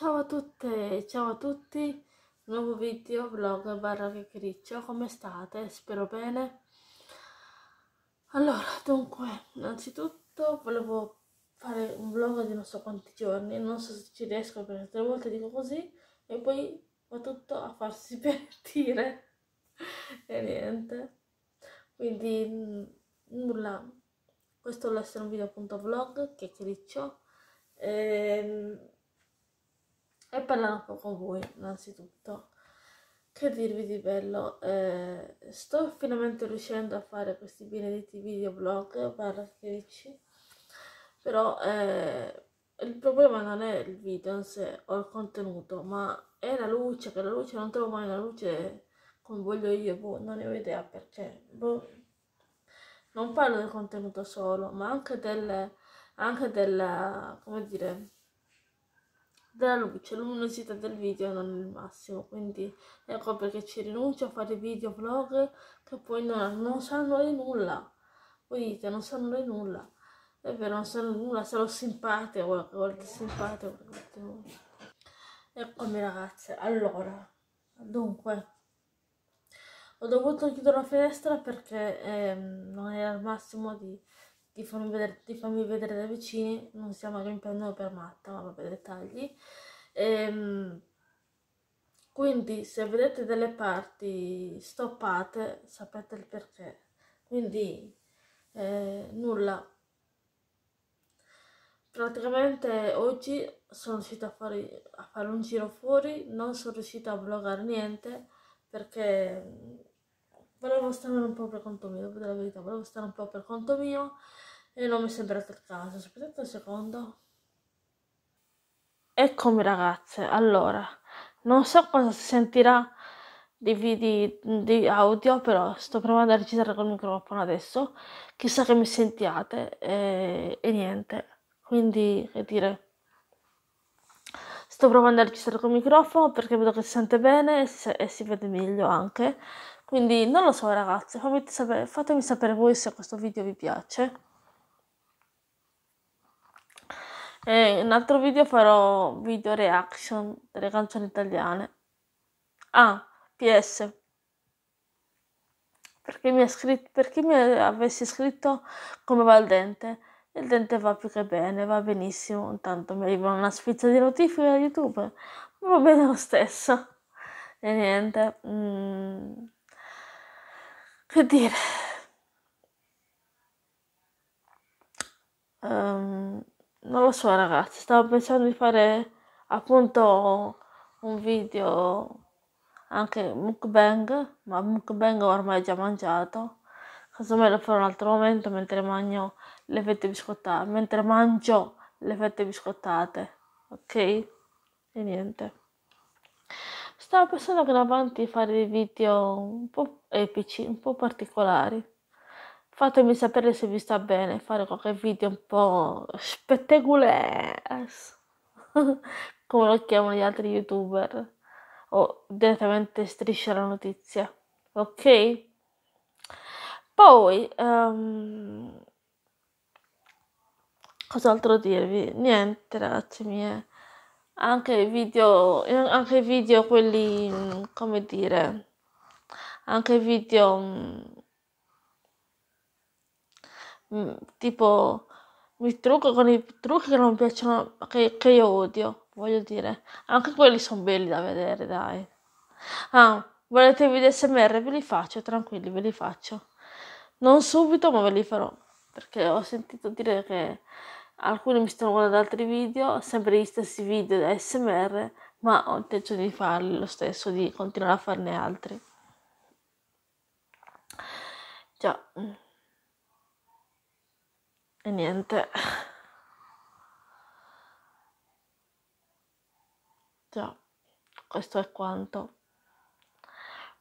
Ciao a tutte, ciao a tutti, nuovo video, vlog, barra che criccio, come state? Spero bene. Allora, dunque, innanzitutto volevo fare un vlog di non so quanti giorni, non so se ci riesco perché tre volte dico così e poi va tutto a farsi pentire e niente. Quindi nulla, questo deve essere un video appunto vlog che criccio. Ehm e parlano con voi innanzitutto. Che dirvi di bello, eh, sto finalmente riuscendo a fare questi benedetti video blog barra 13, però eh, il problema non è il video in sé o il contenuto, ma è la luce, che la luce non trovo mai la luce come voglio io, boh, non ne ho idea perché, boh. Non parlo del contenuto solo, ma anche del, anche della, come dire, della luce, luminosità del video non è il massimo, quindi ecco perché ci rinuncio a fare video vlog che poi non, non sanno di nulla. Voi dite, non sanno di nulla. È vero, non sanno nulla, sarò simpatico, qualche volta simpatico, qualche volta. Eccomi ragazze, allora, dunque, ho dovuto chiudere la finestra perché eh, non era il massimo di di farmi, vedere, di farmi vedere da vicini, non stiamo che per matta, ma vabbè, dettagli. Ehm, quindi se vedete delle parti stoppate sapete il perché. Quindi eh, nulla. Praticamente oggi sono riuscita a fare, a fare un giro fuori, non sono riuscita a vlogare niente perché volevo stare un po' per conto mio, devo dire la verità, volevo stare un po' per conto mio e non mi sembra sembrato Aspettate un secondo. Eccomi ragazze, allora, non so cosa si sentirà di, di, di audio, però sto provando a registrare col microfono adesso, chissà che mi sentiate e, eh, e niente, quindi che dire sto provando a registrare col microfono perché vedo che si sente bene e si, e si vede meglio anche quindi non lo so ragazzi sapere, fatemi sapere voi se questo video vi piace E in un altro video farò video reaction delle canzoni italiane. Ah, PS. Perché mi, ha scritto, perché mi avessi scritto come va il dente? Il dente va più che bene, va benissimo. Intanto mi arriva una sfizza di notifiche da YouTube, va bene lo stesso. E niente. Mm. Che dire? Um non lo so ragazzi, stavo pensando di fare appunto un video anche mukbang, ma mukbang ormai già mangiato. Casomai lo farò un altro momento mentre mangio le fette biscottate, mentre mangio le fette biscottate, ok? E niente. Stavo pensando che davanti fare dei video un po' epici, un po' particolari. Fatemi sapere se vi sta bene fare qualche video un po' spectaculars, come lo chiamano gli altri youtuber, o direttamente striscia la notizia, ok? Poi, um, cos'altro dirvi? Niente ragazzi mie, anche i video, anche i video quelli, come dire, anche i video mm, Mm, tipo mi trucco con i trucchi che non piacciono, che, che io odio, voglio dire. Anche quelli sono belli da vedere, dai. Ah, volete video smr? Ve li faccio, tranquilli, ve li faccio. Non subito, ma ve li farò. Perché ho sentito dire che alcuni mi stanno guardando altri video, sempre gli stessi video da smr, ma ho intenzione di farli lo stesso, di continuare a farne altri. Ciao. E niente. Già, questo è quanto.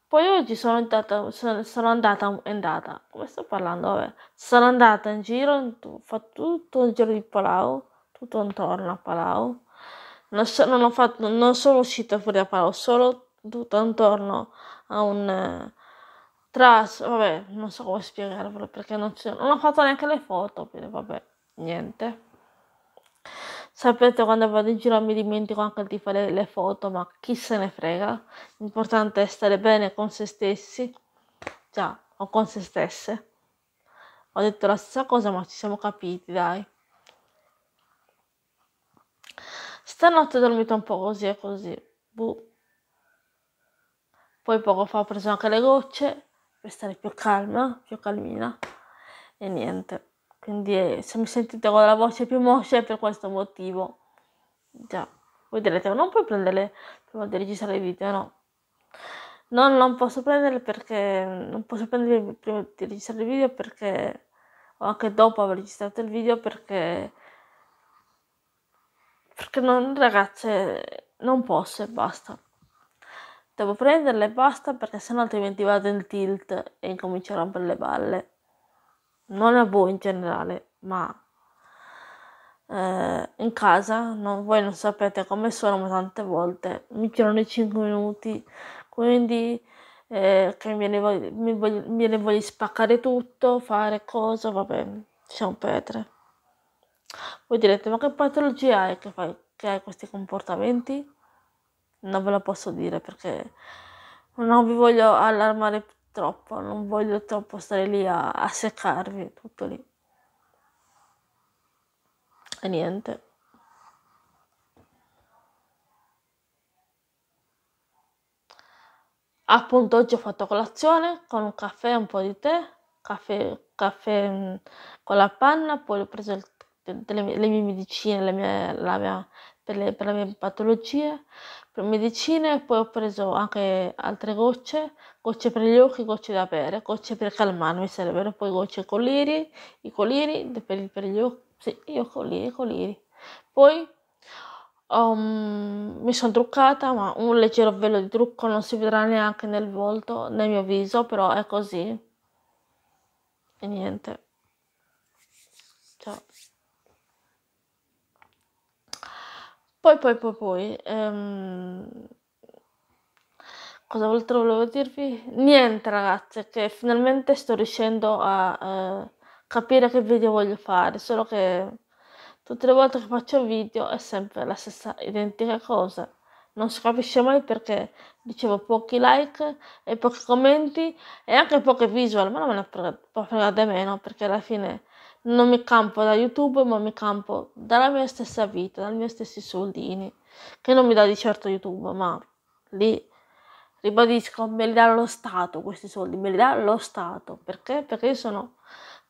Poi oggi sono andata, sono, andata, è andata, come sto parlando? Vabbè. Sono andata in giro, ho fatto tutto il giro di Palau, tutto intorno a Palau. Non, so, non, fatto, non sono uscita fuori da Palau, solo tutto intorno a un tra, vabbè, non so come spiegarvelo perché non, non ho fatto neanche le foto, quindi vabbè, niente. Sapete, quando vado in giro mi dimentico anche di fare le foto, ma chi se ne frega. L'importante è stare bene con se stessi, già, o con se stesse. Ho detto la stessa cosa, ma ci siamo capiti, dai. Stanotte ho dormito un po' così e così. Buh. Poi poco fa ho preso anche le gocce per stare più calma, più calmina e niente. Quindi eh, se mi sentite con la voce più moscia è per questo motivo. Già, voi direte, non puoi prendere prima di registrare i video, no. No, non posso prendere perché non posso prendere prima di registrare il video perché o anche dopo aver registrato il video perché perché non ragazze non posso e basta. Devo prenderle e basta perché sennò altrimenti vado in tilt e incomincio a rompere le balle. Non a voi in generale, ma eh, in casa non, voi non sapete come sono, ma tante volte mi tirano i 5 minuti, quindi eh, che mi viene voglia di spaccare tutto, fare cosa, vabbè, siamo petre. Voi direte, ma che patologia hai che fai, che hai questi comportamenti? non ve lo posso dire perché non vi voglio allarmare troppo, non voglio troppo stare lì a, a seccarvi, tutto lì. E niente. Appunto oggi ho fatto colazione con un caffè e un po' di tè, caffè, caffè mm, con la panna, poi ho preso il, delle, le mie medicine, la mia, la mia per, le, per, la mia patologia, per medicina e poi ho preso anche altre gocce, gocce per gli occhi, gocce da bere, gocce per calmarmi sarebbero poi gocce coliri, i coliri per, per gli occhi, sì, io coliri, coliri. Poi um, mi sono truccata, ma un leggero velo di trucco non si vedrà neanche nel volto, nel mio viso, però è così. E niente. Poi, poi, poi, poi... Ehm... Cosa altro volevo dirvi? Niente ragazze, che finalmente sto riuscendo a eh, capire che video voglio fare, solo che tutte le volte che faccio video è sempre la stessa identica cosa. Non si capisce mai perché dicevo pochi like e pochi commenti e anche poche visual, ma non me ne frega di meno perché alla fine non mi campo da YouTube, ma mi campo dalla mia stessa vita, dai miei stessi soldini, che non mi dà di certo YouTube, ma lì ribadisco, me li dà lo Stato questi soldi, me li dà lo Stato, perché? Perché io sono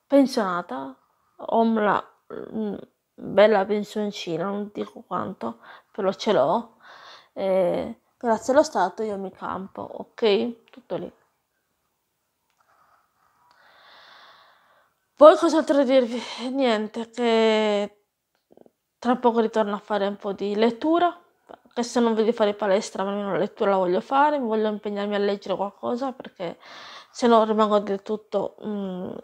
pensionata, ho una mm, bella pensioncina, non dico quanto, però ce l'ho, eh, grazie allo Stato io mi campo, ok? Tutto lì. Poi cos'altro dirvi? Niente, che tra poco ritorno a fare un po' di lettura, che se non voglio fare palestra, ma almeno la lettura la voglio fare, voglio impegnarmi a leggere qualcosa perché se no rimango del tutto mh,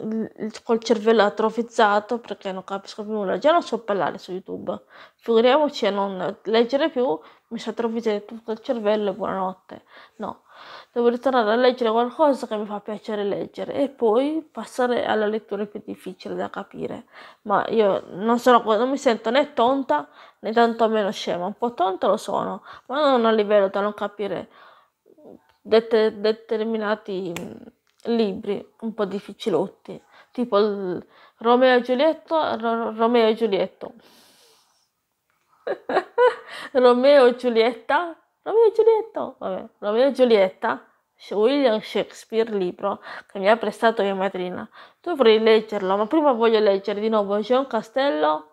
mm, col cervello atrofizzato perché non capisco più nulla, già non so parlare su YouTube, figuriamoci a non leggere più, mi si atrofizza tutto il cervello e buonanotte, no, devo ritornare a leggere qualcosa che mi fa piacere leggere e poi passare alla lettura più difficile da capire. Ma io non, sono, non mi sento né tonta né tantomeno scema, un po' tonta lo sono, ma non a livello da non capire det- determinati mm, libri un po' difficilotti, tipo il Romeo e Giulietto, Ro- Romeo e Giulietto. Romeo e Giulietta Romeo e Giulietta, vabbè, Romeo e Giulietta, William Shakespeare, libro che mi ha prestato mia madrina. Dovrei leggerlo, ma prima voglio leggere di nuovo John Castello,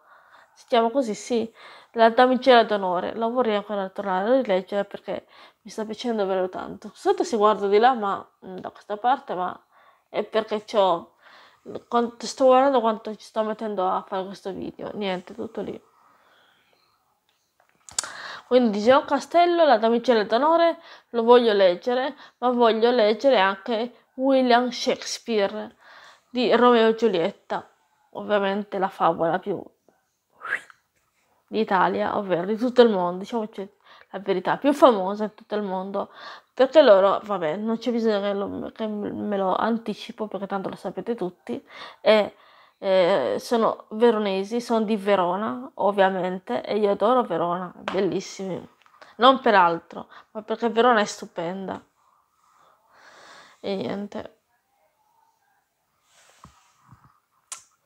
si chiama così, sì, La damigella d'onore. Lo vorrei ancora tornare a rileggere perché mi sta piacendo davvero tanto. Sotto si guarda di là, ma mm, da questa parte, ma è perché ho sto guardando quanto ci sto mettendo a fare questo video. Niente, tutto lì. Quindi dicevo, oh, Castello, la damigella d'onore, lo voglio leggere, ma voglio leggere anche William Shakespeare di Romeo e Giulietta, ovviamente la favola più d'Italia, ovvero di tutto il mondo, diciamoci la verità, più famosa in tutto il mondo, perché loro, vabbè, non c'è bisogno che, lo, che me lo anticipo, perché tanto lo sapete tutti, è eh, sono veronesi, sono di Verona ovviamente e io adoro Verona, bellissimi. Non per altro, ma perché Verona è stupenda. E niente.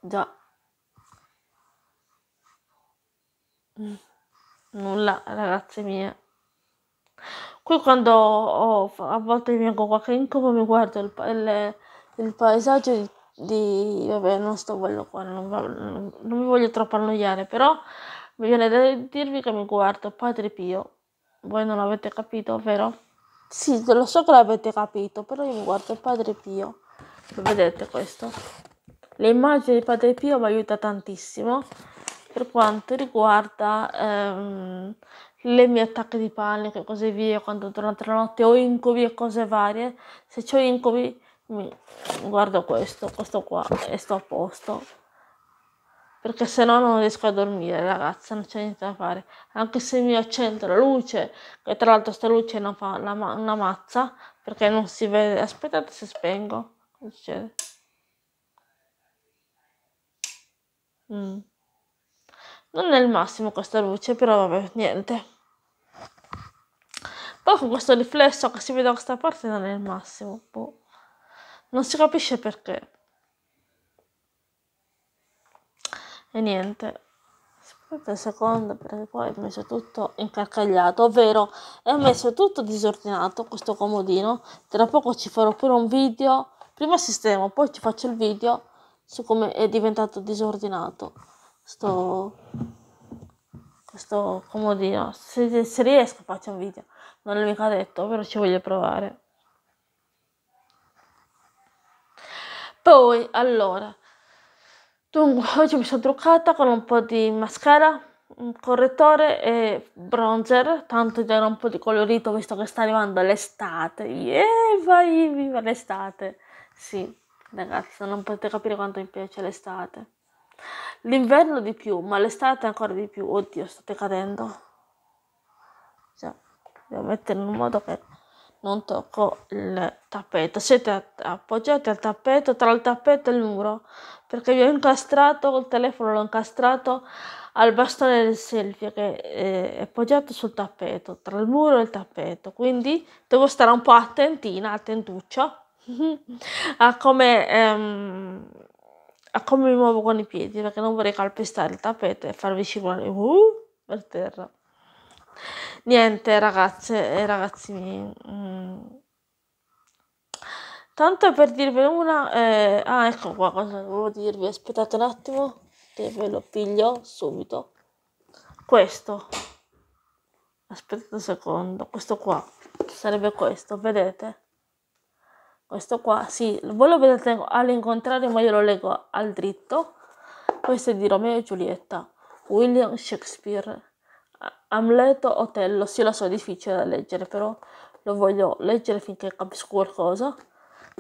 Già. Mm, nulla, ragazze mie. Qui quando ho, a volte mi hago qualche incubo mi guardo il, il, il paesaggio di vabbè non sto quello qua non, non, non, mi voglio troppo annoiare però mi viene da dirvi che mi guardo Padre Pio voi non l'avete capito vero? sì lo so che l'avete capito però io mi guardo Padre Pio vedete questo le immagini di Padre Pio mi aiuta tantissimo per quanto riguarda ehm, le mie attacche di panico e così via quando durante la notte ho incubi e cose varie se ho incubi mi guardo questo, questo qua e sto a posto. Perché se no non riesco a dormire, ragazzi, non c'è niente da fare. Anche se mi accendo la luce, che tra l'altro sta luce non fa una, una mazza, perché non si vede. Aspettate se spengo. Cosa succede? Mm. Non è il massimo questa luce, però vabbè, niente. Poi con questo riflesso che si vede da questa parte non è il massimo. Boh non si capisce perché. E niente, aspetta un secondo perché poi ho messo tutto incarcagliato, ovvero ho messo tutto disordinato questo comodino, tra poco ci farò pure un video, prima sistemo, poi ci faccio il video su come è diventato disordinato sto questo comodino se, se riesco faccio un video non l'ho mica detto però ci voglio provare Poi, allora, dunque, oggi mi sono truccata con un po' di mascara, un correttore e bronzer, tanto darò un po' di colorito visto che sta arrivando l'estate. Yeah, vai, viva l'estate! Sì, ragazzi, non potete capire quanto mi piace l'estate. L'inverno di più, ma l'estate ancora di più. Oddio, state cadendo. Cioè, devo mettere in un modo che non tocco il tappeto. Siete appoggiati al tappeto, tra il tappeto e il muro, perché vi ho incastrato col telefono, l'ho incastrato al bastone del selfie che eh, è appoggiato sul tappeto, tra il muro e il tappeto. Quindi devo stare un po' attentina, attentuccio, a come... Ehm, a come mi muovo con i piedi perché non vorrei calpestare il tappeto e farvi scivolare uh, per terra. Niente ragazze e eh, ragazzi miei. Mm. Tanto per dirvi una... Eh, ah, ecco qua cosa volevo dirvi. Aspettate un attimo che ve lo piglio subito. Questo. Aspettate un secondo. Questo qua. Sarebbe questo, vedete? Questo qua, sì. Voi lo vedete all'incontrario, ma io lo leggo al dritto. Questo è di Romeo e Giulietta. William Shakespeare. Amleto Otello, sì lo so, è difficile da leggere, però lo voglio leggere finché capisco qualcosa,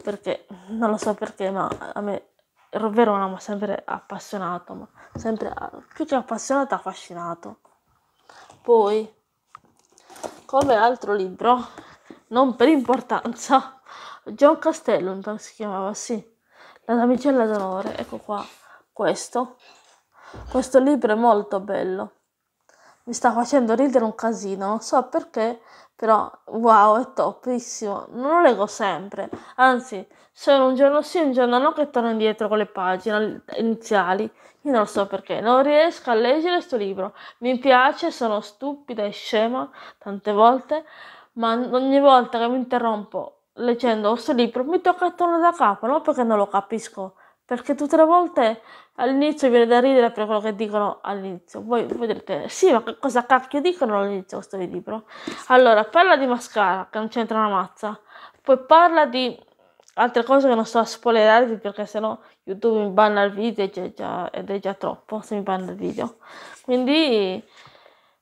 perché non lo so perché, ma a me Verona mi ha sempre appassionato, ma sempre più che appassionato, affascinato. Poi, come altro libro, non per importanza, John Castellon si chiamava, sì, La damicella d'onore, ecco qua, questo. Questo libro è molto bello mi sta facendo ridere un casino, non so perché, però wow, è topissimo. Non lo leggo sempre, anzi, sono un giorno sì, un giorno no che torno indietro con le pagine iniziali. Io non so perché, non riesco a leggere questo libro. Mi piace, sono stupida e scema tante volte, ma ogni volta che mi interrompo leggendo questo libro mi tocca tornare da capo, non perché non lo capisco perché tutte le volte all'inizio viene da ridere per quello che dicono all'inizio. Voi, vedrete, sì, ma che cosa cacchio dicono all'inizio questo libro? Allora, parla di mascara, che non c'entra una mazza. Poi parla di altre cose che non sto a spoilerarvi perché sennò YouTube mi banna il video ed è già, ed è già troppo se mi banna il video. Quindi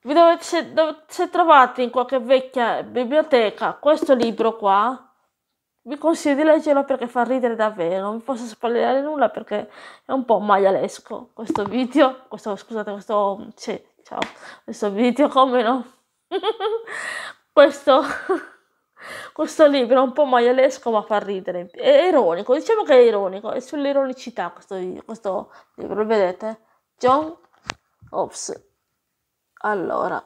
vi dovete, se, dovete, se trovate in qualche vecchia biblioteca questo libro qua, vi consiglio di leggerlo perché fa ridere davvero, non vi posso spoilerare nulla perché è un po' maialesco questo video, questo, scusate, questo, sì, ciao, questo video come no, questo, questo libro è un po' maialesco ma fa ridere, è ironico, diciamo che è ironico, è sull'ironicità questo, questo libro, vedete, John ops, allora,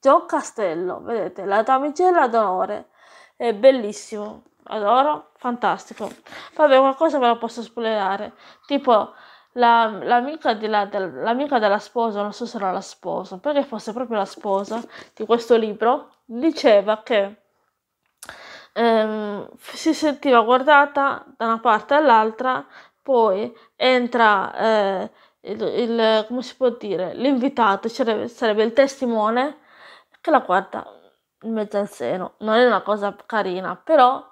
John Castello, vedete, la damigella d'onore, è bellissimo, adoro, fantastico. Vabbè, qualcosa ve lo posso spoilerare, tipo la, l'amica, della, del, l'amica, della, sposa, non so se era la sposa, perché fosse proprio la sposa di questo libro, diceva che ehm, si sentiva guardata da una parte all'altra, poi entra... Eh, il, il, come si può dire, l'invitato, cioè sarebbe il testimone che la guarda in mezzo al seno. Non è una cosa carina, però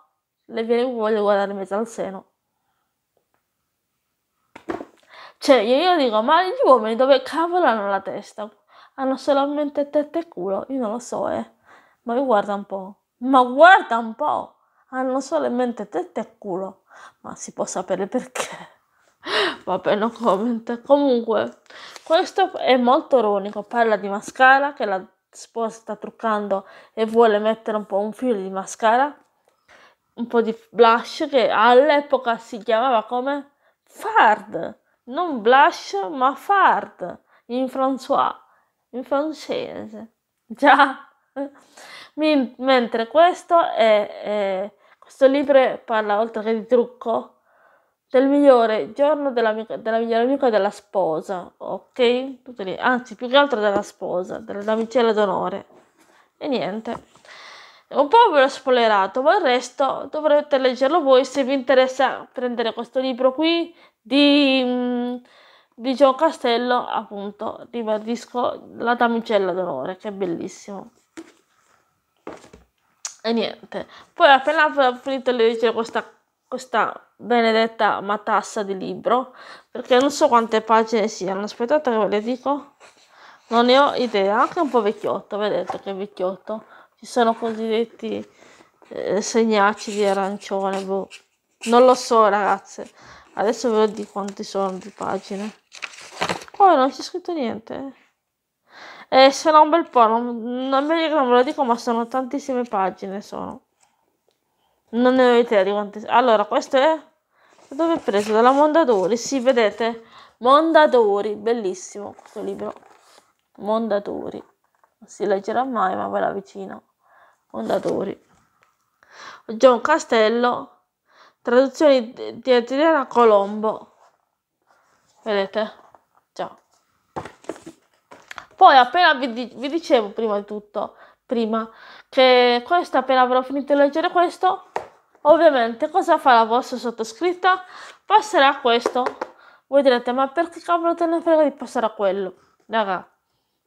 le viene voglio guardare in mezzo al seno. Cioè, io dico, ma gli uomini dove cavolo hanno la testa? Hanno solamente tette e culo? Io non lo so, eh. Ma guarda un po'. Ma guarda un po'. Hanno solamente tette e culo. Ma si può sapere perché. Vabbè, non commenta. Comunque, questo è molto ironico. Parla di mascara che la sposa sta truccando e vuole mettere un po' un filo di mascara un po' di blush che all'epoca si chiamava come fard, non blush ma fard in François, in francese. Già. M- mentre questo è, è, questo libro parla oltre che di trucco del migliore giorno della, della migliore amica della sposa, ok? Anzi, più che altro della sposa, della damicella d'onore. E niente. Un po' ve l'ho spoilerato, ma il resto dovrete leggerlo voi se vi interessa prendere questo libro qui di, mm, di Gio Castello, appunto, ribadisco, La damigella d'onore, che è bellissimo. E niente, poi appena ho finito di leggere questa, questa benedetta matassa di libro, perché non so quante pagine siano, aspettate che ve le dico, non ne ho idea, anche un po' vecchiotto, vedete che vecchiotto ci sono cosiddetti eh, segnacci di arancione, boh. Non lo so, ragazze. Adesso ve lo dico quanti sono di pagine. Poi oh, non c'è scritto niente. E eh. eh, sarà un bel po', non, non, non ve lo dico, ma sono tantissime pagine, sono. Non ne avete idea di quante... Allora, questo è... Dove è preso? Dalla Mondadori, sì, vedete? Mondadori, bellissimo questo libro. Mondadori. Non si leggerà mai, ma ve la vicino. Mondadori. John Castello, traduzione di Adriana Colombo. Vedete? Già. Poi appena vi, vi dicevo prima di tutto, prima, che questo appena avrò finito di leggere questo, ovviamente cosa fa la vostra sottoscritta? Passerà a questo. Voi direte, ma perché cavolo te ne frega di passare a quello? Raga,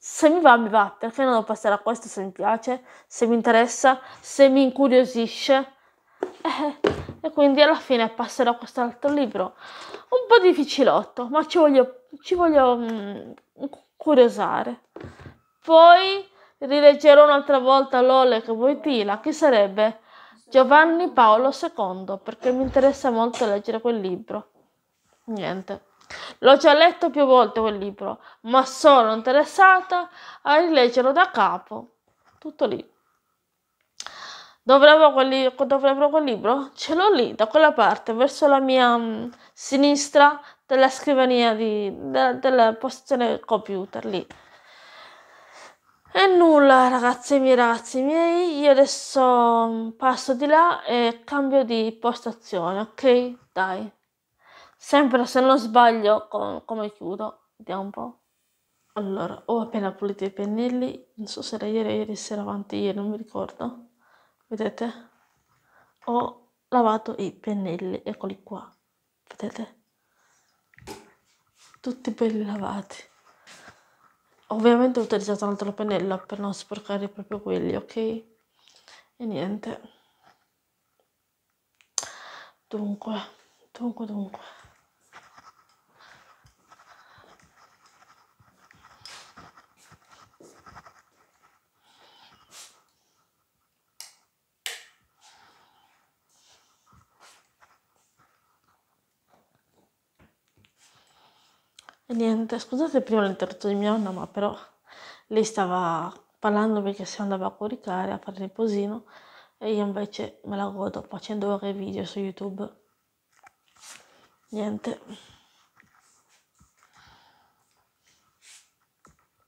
se mi va, mi va, perché non passerà questo se mi piace, se mi interessa, se mi incuriosisce. Eh, e quindi alla fine passerò quest'altro libro. Un po' difficilotto, ma ci voglio, ci voglio mh, mm, curiosare. Poi rileggerò un'altra volta Lole che vuoi Tila, che sarebbe Giovanni Paolo II, perché mi interessa molto leggere quel libro. Niente. L'ho già letto più volte quel libro, ma sono interessata a rileggerlo da capo. Tutto lì. Dovrebbero quel, li- dovrebbero quel libro? Ce l'ho lì, da quella parte, verso la mia mh, mm, sinistra della scrivania, di, de- della posizione computer lì. E nulla, ragazzi e miei, ragazzi miei, io adesso mm, passo di là e cambio di postazione, ok? Dai sempre se non sbaglio con, come chiudo, vediamo un po'. Allora, ho appena pulito i pennelli, non so se era ieri o ieri sera avanti ieri, non mi ricordo. Vedete? Ho lavato i pennelli, eccoli qua. Vedete? Tutti belli lavati. Ovviamente ho utilizzato un altro pennello per non sporcare proprio quelli, ok? E niente. Dunque, dunque, dunque. niente, scusate prima l'interrotto di mia nonna, ma però lei stava parlando perché si andava a coricare, a fare il posino e io invece me la godo facendo ore video su YouTube. Niente.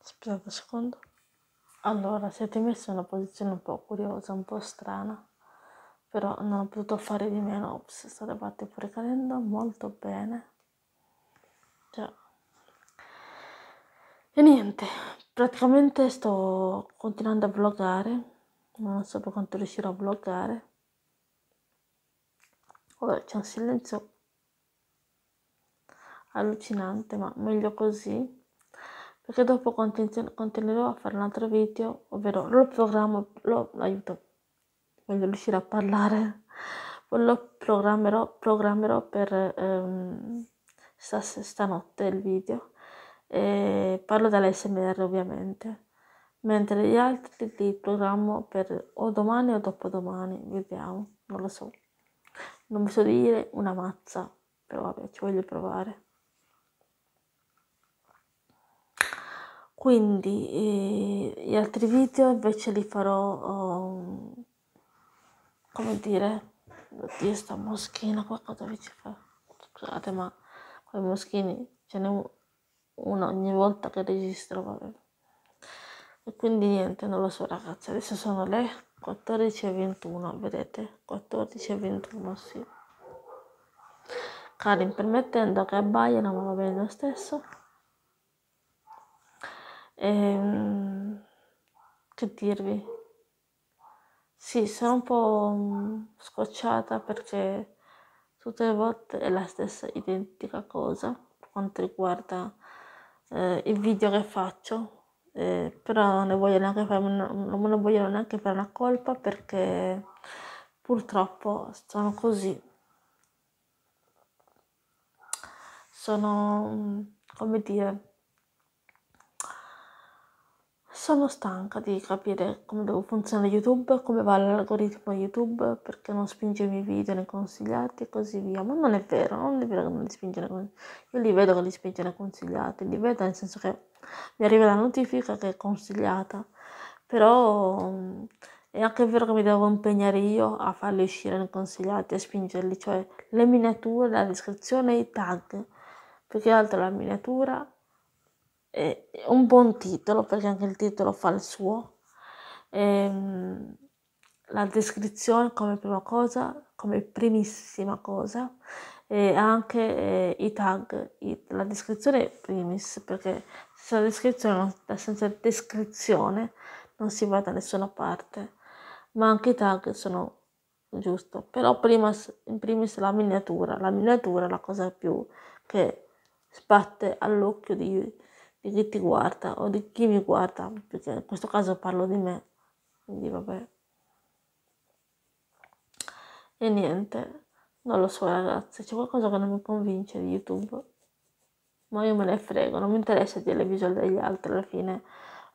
Aspettate un secondo. Allora, siete messi in una posizione un po' curiosa, un po' strana, però non ho potuto fare di meno. Ops, state pure calendo molto bene. Ciao. E niente, praticamente sto continuando a vloggare, non so per quanto riuscirò a vloggare. Vabbè, c'è un silenzio allucinante, ma meglio così perché dopo continuerò a fare un altro video, ovvero lo programmo, lo aiuto, voglio riuscire a parlare, lo programmerò, programmerò per ehm, stanotte il video e parlo dall'SMR ovviamente, mentre gli altri li programmo per o domani o dopodomani, vediamo, non lo so. Non mi so dire una mazza, però vabbè, ci voglio provare. Quindi eh, gli altri video invece li farò, oh, come dire, oddio sta moschina qua cosa vi ci fa? Scusate ma quei moschini ce n'è uno uno ogni volta che registro, vabbè. E quindi niente, non lo so ragazzi, adesso sono le 14.21, vedete? 14.21, sì. Karin permettendo che abbaiano, ma va bene lo stesso. E, ehm, che dirvi? Sì, sono un po' mm, scocciata perché tutte le volte è la stessa identica cosa quanto riguarda eh, il video che faccio. Eh, però non, voglio neanche fare, non me ne vogliono neanche fare una colpa perché purtroppo sono così. Sono, come dire, sono stanca di capire come devo funzionare YouTube, come va l'algoritmo YouTube, perché non spinge i miei video nei consigliati e così via. Ma non è vero, non è vero che non li spinge nei consigliati. Io li vedo che li spinge nei consigliati, li vedo nel senso che mi arriva la notifica che è consigliata. Però mm, è anche vero che mi devo impegnare io a farli uscire nei consigliati, a spingerli, cioè le miniature, la descrizione e i tag. Perché altro la miniatura eh, un buon titolo perché anche il titolo fa il suo. Ehm, la descrizione come prima cosa, come primissima cosa, e anche eh, i tag, i, la descrizione primis, perché senza descrizione, senza descrizione non si va da nessuna parte, ma anche i tag sono giusto, però prima, in primis la miniatura, la miniatura è la cosa più che sbatte all'occhio di, di chi ti guarda o di chi mi guarda, perché in questo caso parlo di me, quindi vabbè. E niente, non lo so ragazzi, c'è qualcosa che non mi convince di YouTube, ma io me ne frego, non mi interessa dire le visual degli altri alla fine.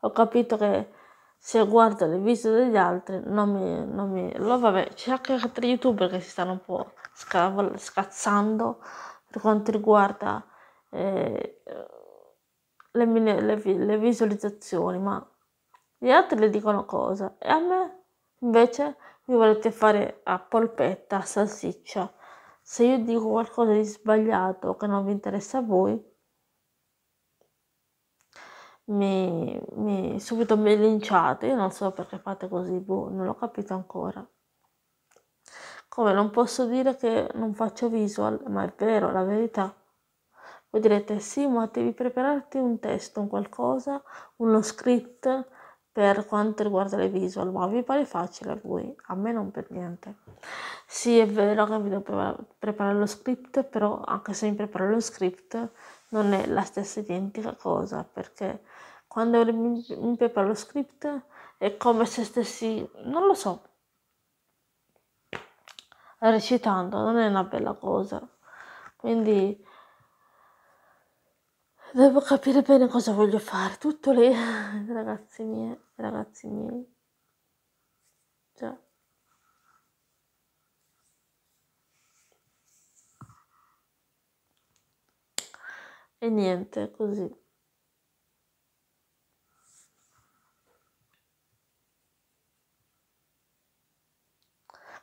Ho capito che se guardo le visual degli altri non mi... Non mi... Allora vabbè, c'è anche altri YouTuber che si stanno un po' scazzando per quanto riguarda... Eh, le, le, le visualizzazioni, ma gli altri le dicono cosa e a me invece mi volete fare a polpetta, a salsiccia. Se io dico qualcosa di sbagliato che non vi interessa a voi, mi, mi, subito mi linciate. Io non so perché fate così, boh, non l'ho capito ancora. Come non posso dire che non faccio visual, ma è vero, la verità voi direte sì, ma devi prepararti un testo, un qualcosa, uno script per quanto riguarda le visual, ma vi pare facile a voi, a me non per niente. Sì, è vero che vi devo preparare lo script, però anche se mi preparo lo script non è la stessa identica cosa, perché quando mi preparo lo script è come se stessi, non lo so, recitando, non è una bella cosa. Quindi Devo capire bene cosa voglio fare, tutto lì, ragazzi miei, ragazzi miei. Già. E niente, così.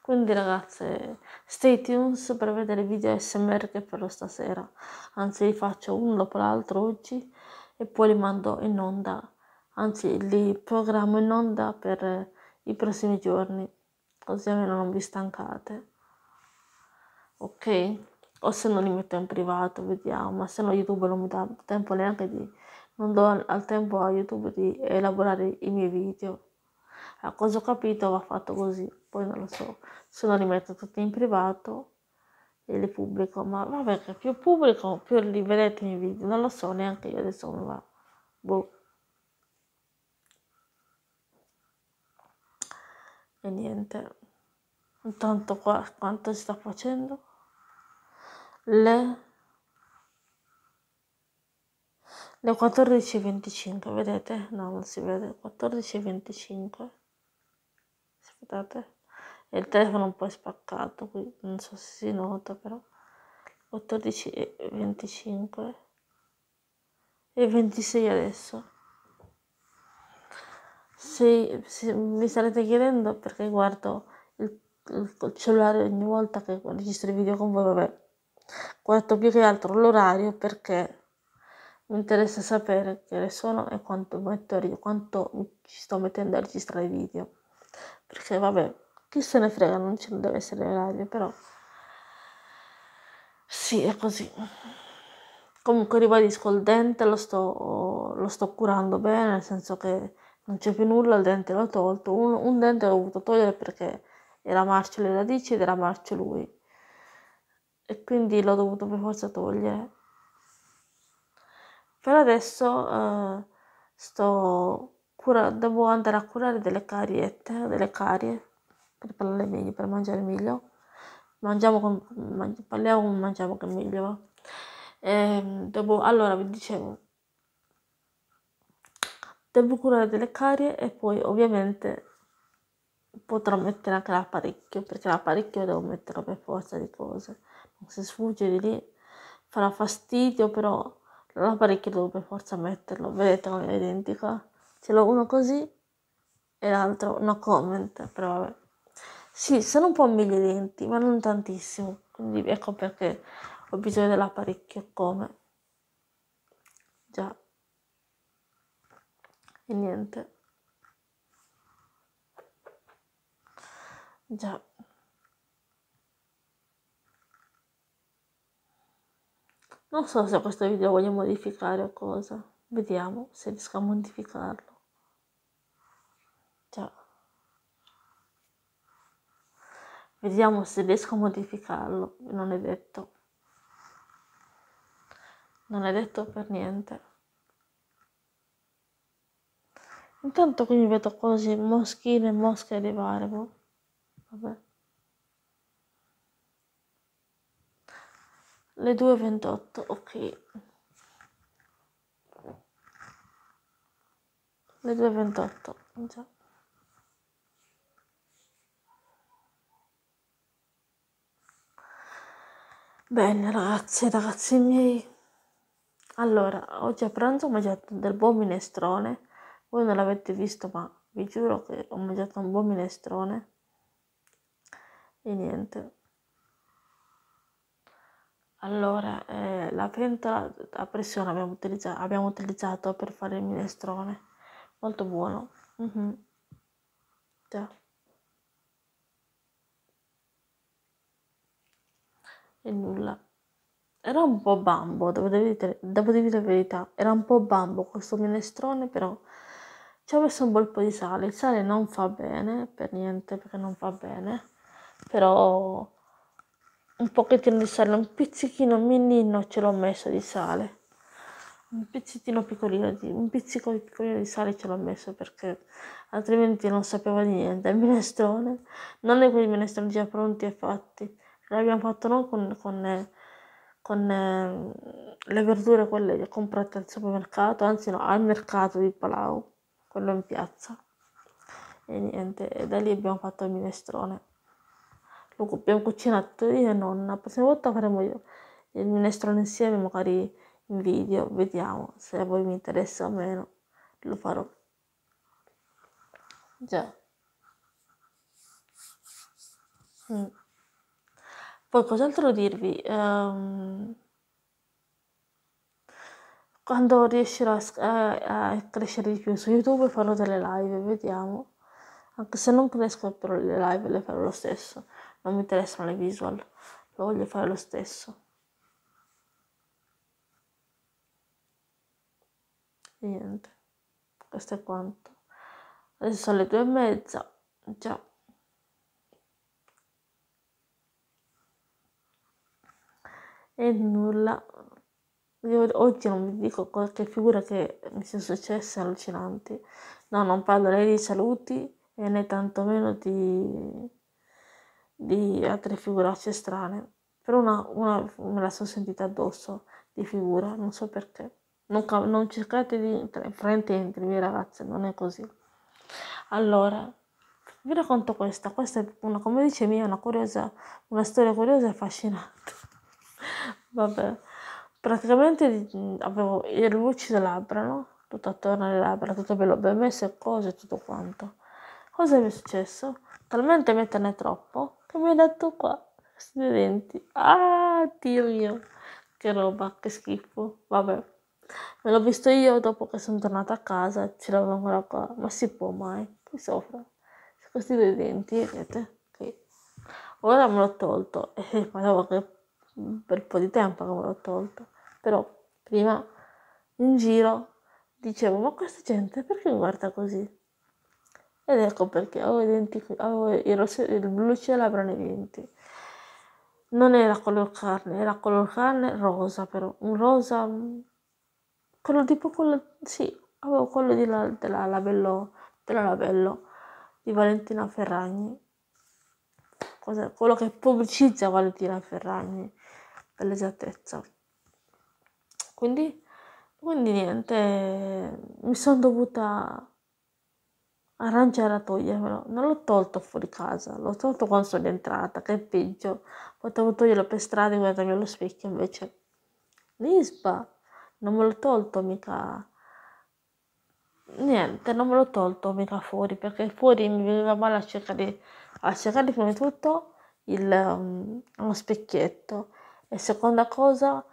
Quindi ragazze, stay tuned per vedere i video SMR che farò stasera. Anzi, li faccio uno dopo l'altro oggi e poi li mando in onda. Anzi, li programmo in onda per i prossimi giorni, così almeno non vi stancate. Ok? O se non li metto in privato, vediamo, ma se no YouTube non mi dà tempo neanche di... non do al tempo a YouTube di elaborare i miei video a ah, cosa ho capito va fatto così, poi non lo so, se non li metto tutti in privato e li pubblico, ma vabbè che più pubblico più li vedete i video, non lo so neanche io adesso come va, boh. E niente, intanto qua quanto si sta facendo? Le le 14.25, vedete? No, non si vede, 14.25. Aspettate. E il telefono un po' è spaccato, qui non so se si nota però. 14 e 25 e 26 adesso. Se, se mi starete chiedendo perché guardo il, il, cellulare ogni volta che registro i video con voi, vabbè, guardo più che altro l'orario perché mi interessa sapere che ore sono e quanto, metto, quanto ci sto mettendo a registrare i video perché vabbè, chi se ne frega, non ci deve essere radio, però sì, è così. Comunque ribadisco, il dente lo sto, lo sto curando bene, nel senso che non c'è più nulla, il dente l'ho tolto, un, un dente l'ho dovuto togliere perché era marcio le radici ed era marcio lui e quindi l'ho dovuto per forza togliere. Per adesso eh, sto cura, devo andare a curare delle cariette, delle carie per parlare meglio, per mangiare meglio. Mangiamo con, mangi, parliamo con mangiamo che meglio. E, ehm, devo, allora vi dicevo, devo curare delle carie e poi ovviamente potrò mettere anche l'apparecchio perché l'apparecchio devo metterlo per forza di cose. Se sfugge di lì farà fastidio, però l'apparecchio devo per forza metterlo. Vedete come è identica? ce l'ho uno così e l'altro no comment, però vabbè. Sì, sono un po' miglioranti, ma non tantissimo, quindi ecco perché ho bisogno dell'apparecchio come. Già. E niente. Già. Non so se questo video voglio modificare o cosa. Vediamo se riesco a modificarlo. Vediamo se riesco a modificarlo, non è detto. Non è detto per niente. Intanto quindi vedo cose moschine e mosche arrivare, boh. Vabbè. Le 2.28, ok. Le 2.28, già. Bene ragazzi, ragazzi miei. Allora, oggi a pranzo ho mangiato del buon minestrone. Voi non l'avete visto, ma vi giuro che ho mangiato un buon minestrone. E niente. Allora, eh, la pentola a pressione abbiamo, utilizza- abbiamo, utilizzato per fare il minestrone. Molto buono. Mm-hmm. Già. e nulla. Era un po' bambo, devo dire, dire la verità, era un po' bambo questo minestrone, però ci ho messo un bel po' di sale. Il sale non fa bene per niente perché non fa bene, però un pochettino di sale, un pizzichino minino ce l'ho messo di sale. Un pizzichino piccolino, di, un pizzico piccolino di sale ce l'ho messo perché altrimenti non sapevo niente. Il minestrone non è quei minestroni già pronti e fatti l'abbiamo fatto non con, con, con ehm, le verdure quelle che comprate al supermercato, anzi no, al mercato di Palau, quello in piazza. E niente, e da lì abbiamo fatto il minestrone. Lo abbiamo cucinato io e nonna. La prossima volta faremo io il minestrone insieme, magari in video, vediamo se a voi mi interessa o meno. Lo farò. Già. Mm. Poi cos'altro dirvi? Um, quando riuscirò a, eh, a, crescere di più su YouTube farò delle live, vediamo. Anche se non cresco però le live le farò lo stesso. Non mi interessano le visual, lo voglio fare lo stesso. niente, questo è quanto. Adesso sono le due e mezza, già. e nulla. Io oggi non vi dico qualche figura che mi sia successa allucinante No, non parlo né di saluti e né tantomeno di, di altre figuracce strane. Però una, una me la sono sentita addosso di figura, non so perché. Non, non cercate di fraintendermi ragazze, non è così. Allora, vi racconto questa, questa è una, come dice mia, una curiosa, una storia curiosa e affascinante. Vabbè, praticamente avevo le luci delle labbra, no? Tutto attorno alle labbra, tutto bello ben messo e cose tutto quanto. Cosa mi è successo? Talmente metterne troppo che mi ha detto qua, questi due denti. Ah, Dio mio, che roba, che schifo. Vabbè, me l'ho visto io dopo che sono tornata a casa, ce l'avevo ancora qua, ma si può mai, qui sopra. Questi due denti, vedete? Qui. Ora me l'ho tolto e poi dopo che un bel po' di tempo che me l'ho tolto, però prima in giro dicevo ma questa gente perché mi guarda così? Ed ecco perché avevo i denti, avevo il, rosso, il blu cielo avevano i denti. Non era color carne, era color carne rosa però, un rosa, mm, quello tipo quello, sì, avevo quello di la, della, labello, della labello di Valentina Ferragni, Cosa, quello che pubblicizza Valentina Ferragni dell'esattezza. Quindi, quindi niente, mi sono dovuta arrangiare a togliermelo. Non l'ho tolto fuori casa, l'ho tolto quando sono entrata, che è peggio. Potevo toglierlo per strada e guardarmi allo specchio, invece Nisba, non me l'ho tolto mica. Niente, non me l'ho tolto mica fuori perché fuori mi veniva male a cercare, a cercare prima di tutto il, um, uno specchietto e seconda cosa,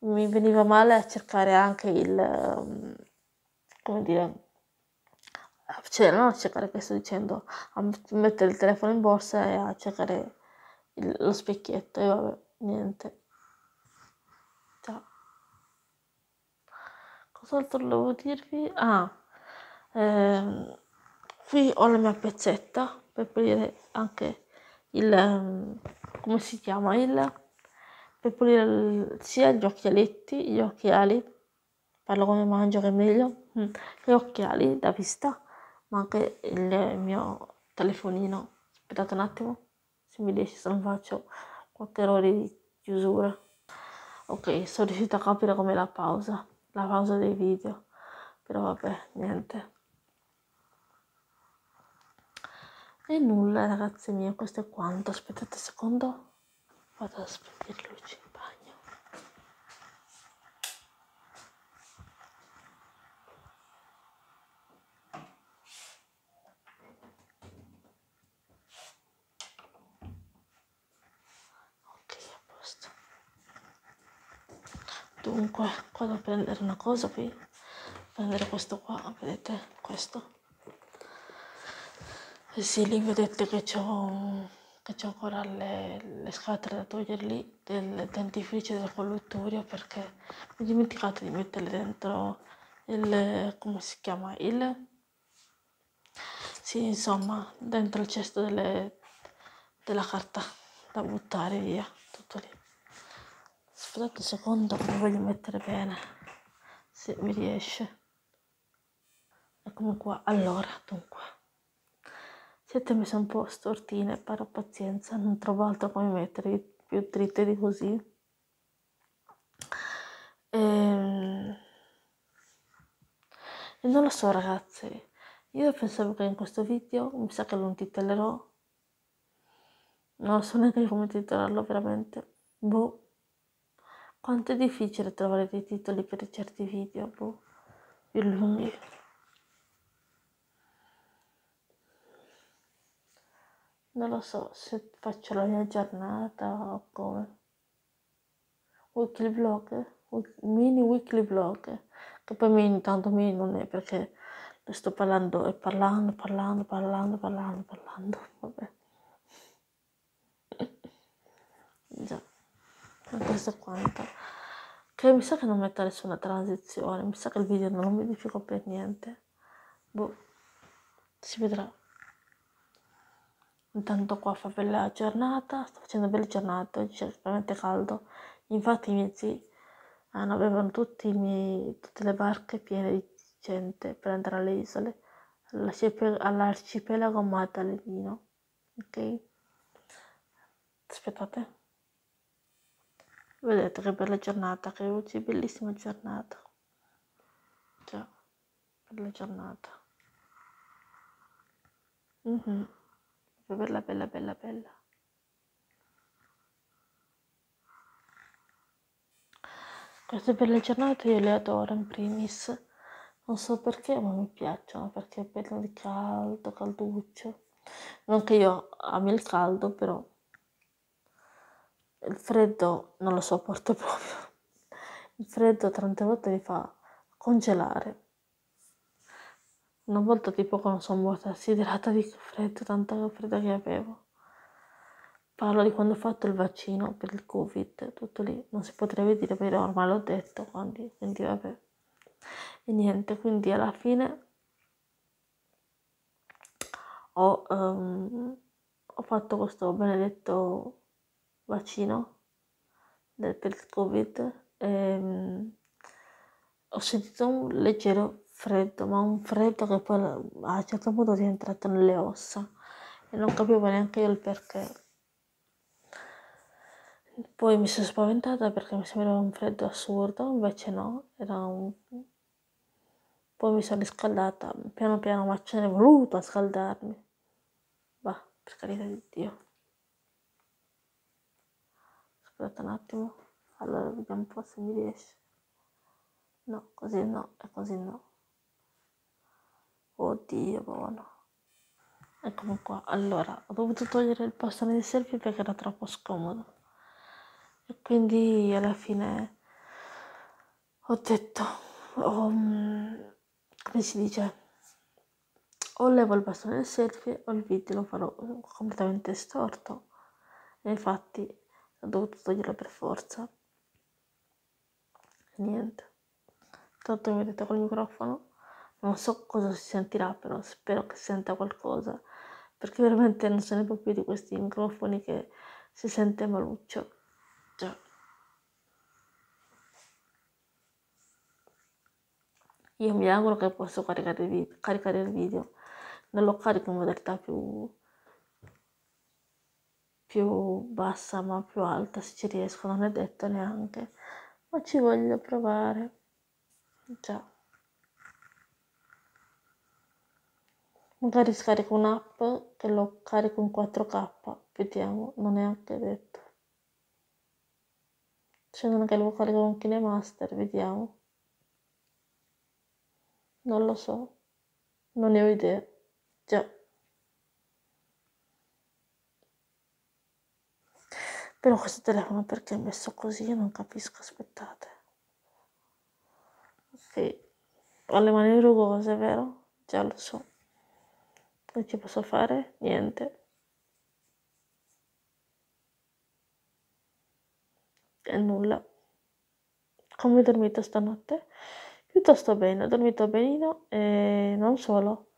mi veniva male a cercare anche il, ehm, come dire, cioè, non a cercare che sto dicendo, a mettere il telefono in borsa e a cercare il, lo specchietto e vabbè, niente. Ciao. Cos'altro volevo dirvi? Ah, ehm, qui ho la mia pezzetta per pulire anche il, ehm, come si chiama, il per pulire sia gli occhialetti, gli occhiali, parlo come mangio che meglio, mm. gli occhiali da vista, ma anche il mio telefonino. Aspettate un attimo, se mi riesce se non faccio qualche errore di chiusura. Ok, sono riuscita a capire come la pausa, la pausa dei video, però vabbè, niente. E nulla ragazze mie, questo è quanto, aspettate un secondo vado a luce in bagno ok a posto dunque qua devo prendere una cosa qui prendere questo qua vedete questo sì, lì vedete che c'ho che c'è ancora le, le scatole da toglierli del dentifricio del colluttorio perché mi ho dimenticato di metterle dentro il come si chiama il sì insomma dentro il cesto delle, della carta da buttare via tutto lì aspettate un secondo che voglio mettere bene se mi riesce eccomi qua allora dunque siete messe un po' stortine, però pazienza, non trovo altro come mettere più dritte di così. E... Ehm, e non lo so ragazzi, io pensavo che in questo video, mi sa che lo intitolerò, non so neanche come titolarlo veramente, boh. Quanto è difficile trovare dei titoli per certi video, boh, più lunghi. Non lo so se faccio la mia giornata o come. Weekly vlog, mini weekly vlog, che poi mi, intanto mi non è perché sto parlando e parlando, parlando, parlando, parlando, parlando, vabbè. Già, questo è quanto. Che mi sa che non metto nessuna transizione, mi sa che il video non lo modifico per niente. Boh, si vedrà. Intanto qua fa bella giornata, sta facendo bella giornata, oggi c'è veramente caldo. Infatti i miei zii hanno, ah, avevano miei, tutte le barche piene di gente per andare alle isole, all'arcipelago Maddaleno. Ok? Aspettate. Vedete che bella giornata, che oggi bellissima giornata. ciao bella giornata. Mm-hmm proprio per la bella bella bella. Queste belle giornate io le adoro in primis, non so perché ma mi piacciono perché è bello di caldo, calduccio. Non che io ami il caldo però il freddo non lo sopporto proprio. Il freddo tante volte mi fa congelare. Una volta tipo quando sono morta assiderata di freddo, tanta fredda che avevo. Parlo di quando ho fatto il vaccino per il Covid, tutto lì, non si potrebbe dire, però ormai l'ho detto, quindi, quindi vabbè. E niente, quindi alla fine ho, um, ho fatto questo benedetto vaccino del, per il Covid. E, um, ho sentito un leggero freddo, ma un freddo che poi a un certo punto si è entrato nelle ossa e non capivo neanche io il perché. Poi mi sono spaventata perché mi sembrava un freddo assurdo, invece no, era un... Poi mi sono riscaldata, piano piano, ma ce n'è voluto a scaldarmi. Va, per carità di Dio. Aspetta un attimo, allora vediamo un po' se mi riesce. No, così no e così no. Oddio, buono. Eccomi qua. Allora, ho dovuto togliere il bastone di selfie perché era troppo scomodo. E quindi alla fine ho detto, ho, mm, come si dice, o levo il bastone del selfie o il video lo farò completamente storto. E infatti ho dovuto toglierlo per forza. niente. Tanto mi vedete col microfono non so cosa si sentirà, però spero che senta qualcosa, perché veramente non se ne può più di questi microfoni che si sente maluccio. Cioè. Io mi auguro che posso caricare il, video, caricare il video. Non lo carico in modalità più, più bassa ma più alta se ci riesco, non è detto neanche. Ma ci voglio provare. Ciao. Magari scarico un'app che lo carico in 4K, vediamo, non è anche detto. Se Scendono che lo carico con KineMaster, vediamo. Non lo so, non ne ho idea. Già. Però questo telefono perché è messo così? Io non capisco, aspettate. Sì, ho le mani rugose, vero? Già lo so. Non ci posso fare niente. E nulla. Come ho dormito stanotte? Piuttosto bene, ho dormito benino e non solo.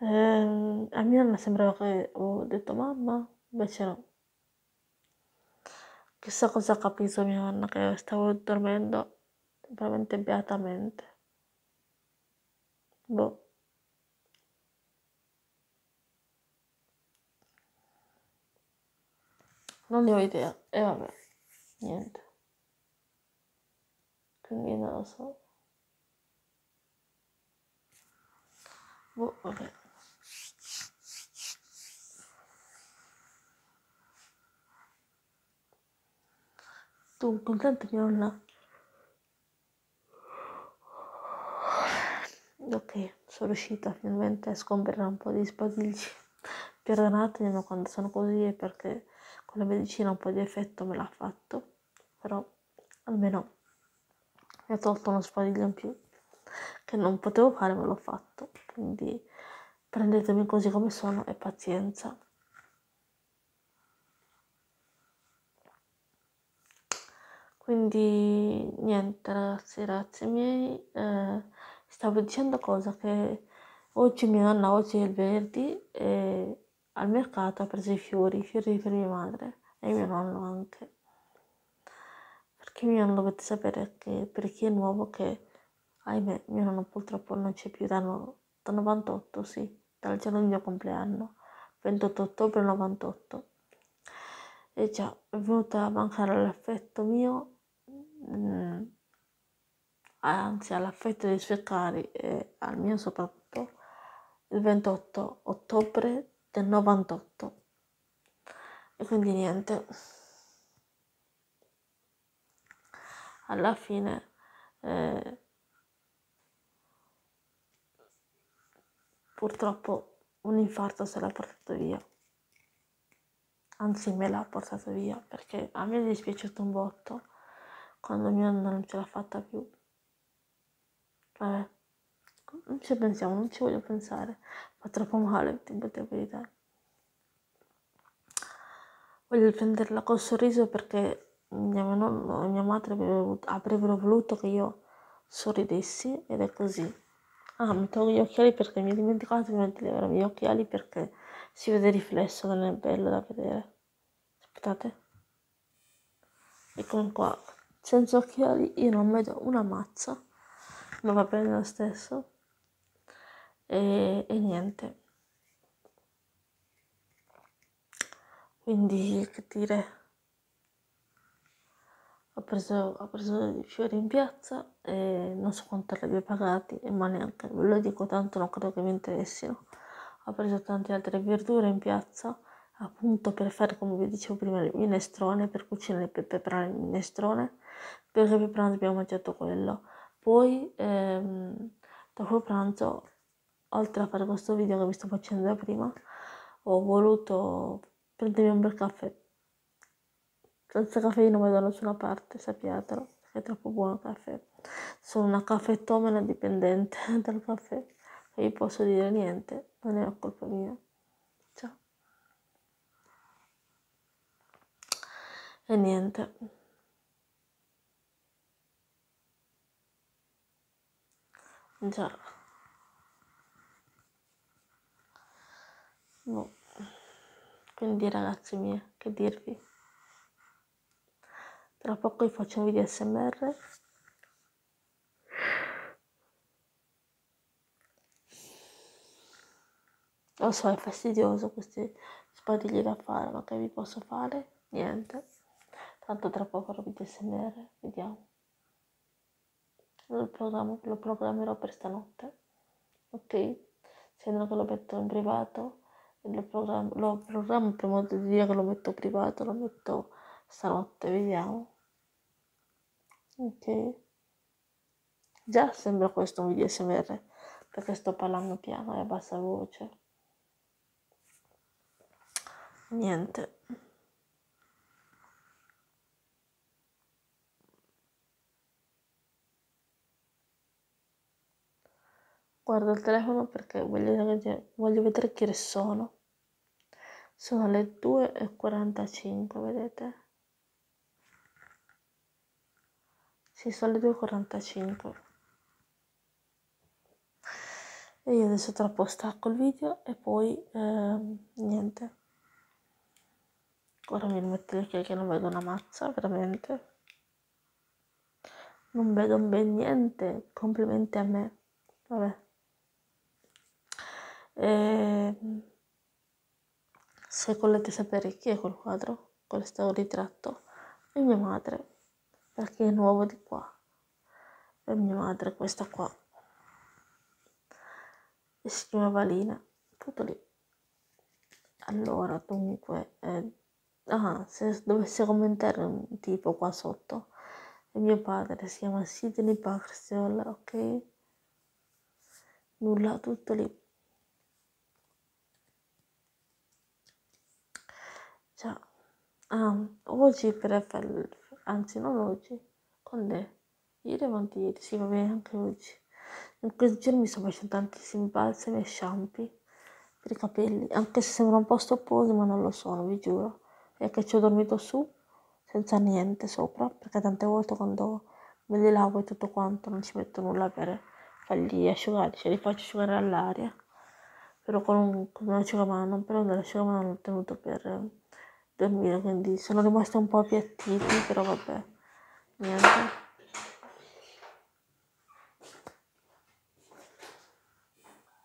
Ehm, a mia nonna sembrava che ho detto mamma, invece no. Chissà cosa ha capito mia nonna che stavo dormendo veramente beatamente. Boh. non ne ho idea. E vabbè, niente. Quindi non lo so. Boh, vabbè. Tu contento che non l'ha. Ok, sono riuscita finalmente a scomperare un po' di spadigli. Perdonatemi, ma quando sono così è perché con la medicina un po' di effetto me l'ha fatto, però almeno mi ha tolto uno spadiglio in più che non potevo fare, me l'ho fatto. Quindi prendetemi così come sono e pazienza. Quindi niente ragazzi, grazie miei. Eh, stavo dicendo cosa che oggi mia nonna, oggi è il venerdì e al mercato ha preso i fiori, i fiori per mia madre e mio nonno anche. Perché mio nonno dovete sapere che per chi è nuovo che, ahimè, mio nonno purtroppo non c'è più da, no, da 98, sì, dal giorno del mio compleanno, 28 ottobre 98. E già, è venuto a mancare l'affetto mio, mh, mm, anzi all'affetto dei suoi cari e al mio soprattutto, il 28 ottobre del 98. E quindi niente. Alla fine eh, purtroppo un infarto se l'ha portato via. Anzi me l'ha portato via perché a me è dispiaciuto un botto quando mia nonna non ce l'ha fatta più. Vabbè, non ci pensiamo, non ci voglio pensare. Fa troppo male, ti potevo evitare. Voglio prenderla col sorriso perché mia nonna e mia madre avrebbero voluto che io sorridessi ed è così. Ah, mi tolgo gli occhiali perché mi ho dimenticato di levarmi gli occhiali perché si vede il riflesso, non è bello da vedere. Aspettate. Eccomi qua. Senza occhiali io non vedo una mazza, ma va bene lo stesso e, e niente. Quindi che dire, ho preso, ho preso i fiori in piazza e non so quanto li abbia pagati, ma neanche, ve lo dico tanto, non credo che mi interessino. Ho preso tante altre verdure in piazza appunto per fare come vi dicevo prima il minestrone per cucinare per preparare il minestrone perché per pranzo abbiamo mangiato quello poi ehm, dopo pranzo oltre a fare questo video che vi sto facendo da prima, ho voluto prendermi un bel caffè. Senza caffè non vado da nessuna parte, sappiatelo, è troppo buono il caffè. Sono una caffettomena dipendente dal caffè, e vi posso dire niente, non è colpa mia. Ciao. E niente. Già. No. Boh. Quindi ragazzi miei, che dirvi? Tra poco vi faccio un video SMR. Lo so, è fastidioso questi spadigli da fare, ma che vi posso fare? Niente. Tanto tra poco farò video SMR, vediamo. Lo, programmo, lo programmerò per stanotte. Ok? Sembra che lo metto in privato il programma, lo programmo per modo di dire che lo metto privato, lo metto stanotte, vediamo. Ok. Già sembra questo un video SMR, perché sto parlando piano e a bassa voce. Niente. Guardo il telefono perché voglio, voglio vedere chi sono sono le 2.45 vedete sì sono le 2.45 e io adesso tra poco stacco il video e poi eh, niente ora mi rimetto le che non vedo una mazza veramente non vedo ben niente complimenti a me vabbè e... Ehm, se volete sapere chi è quel quadro, questo ritratto è mia madre, perché è nuovo di qua. È mia madre, questa qua. E si chiamava Lina, tutto lì. Allora, dunque, eh, ah, se dovesse commentare un tipo qua sotto, è mio padre si chiama Sidney Paxel, ok? Nulla, tutto lì. Ah, oggi per fare, anzi non oggi, quando è? Ieri avanti ieri, sì va bene anche oggi. In questi giorni mi sto facendo tantissimi balsami e shampoo per i capelli, anche se sembra un po' stopposo ma non lo sono, vi giuro. È che ci ho dormito su senza niente sopra, perché tante volte quando me li lavo e tutto quanto non ci metto nulla per farli asciugare, cioè li faccio asciugare all'aria, però con un, con un asciugamano, però nell'asciugamano l'ho tenuto per dormire, quindi sono rimasta un po' appiattiti, però vabbè, niente.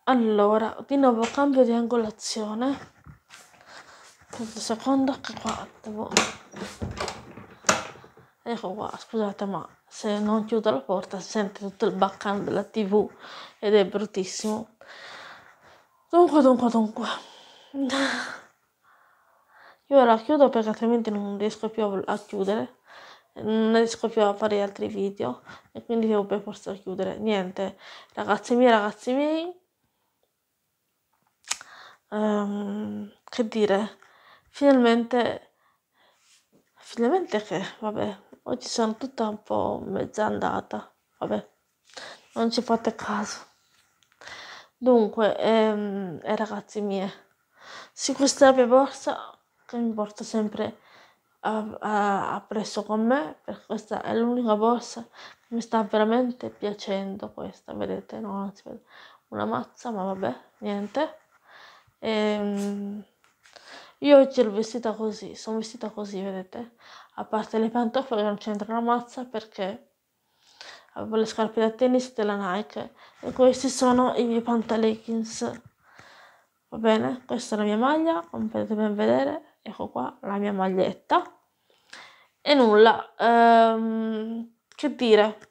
Allora, di nuovo cambio di angolazione. secondo che ecco qua devo... Ecco qua, scusate ma se non chiudo la porta si sente tutto il baccano della tv ed è bruttissimo. Dunque, dunque, dunque. Io ora chiudo perché altrimenti non riesco più a chiudere, non riesco più a fare altri video e quindi devo per forza chiudere. Niente, ragazzi miei, ragazzi miei, um, che dire, finalmente, finalmente che, vabbè, oggi sono tutta un po' mezza andata, vabbè, non ci fate caso. Dunque, ehm, eh, ragazzi miei, su questa mia borsa che mi porto sempre appresso con me, perché questa è l'unica borsa che mi sta veramente piacendo questa, vedete, no, non si vede una mazza, ma vabbè, niente. E, ehm, io oggi l'ho vestita così, sono vestita così, vedete, a parte le pantofole non c'entra una mazza perché avevo le scarpe da tennis della Nike e questi sono i miei pantaleggings. Va bene, questa è la mia maglia, come potete ben vedere, ecco qua la mia maglietta e nulla ehm, che dire